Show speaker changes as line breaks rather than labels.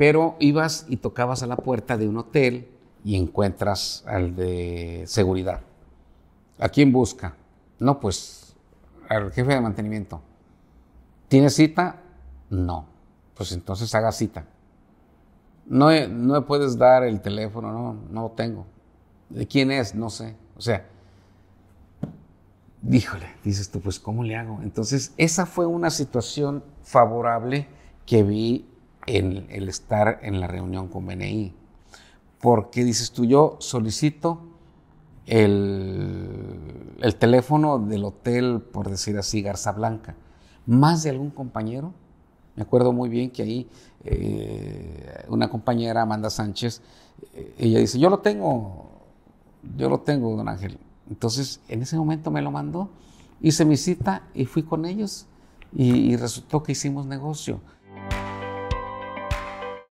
pero ibas y tocabas a la puerta de un hotel y encuentras al de seguridad. ¿A quién busca? No, pues al jefe de mantenimiento. ¿Tiene cita? No. Pues entonces haga cita. No, eh, no me puedes dar el teléfono, no, no lo tengo. ¿De quién es? No sé. O sea, díjole, dices tú, pues ¿cómo le hago? Entonces, esa fue una situación favorable que vi el, el estar en la reunión con BNI. Porque dices tú, yo solicito el, teléfono del hotel, por decir así, Garza Blanca. Más de algún compañero, me acuerdo muy bien que ahí eh, una compañera, Amanda Sánchez, eh, ella dice, yo lo tengo, yo lo tengo, don Ángel. Entonces, en ese momento me lo mandó, hice mi cita y fui con ellos y resultó que hicimos negocio.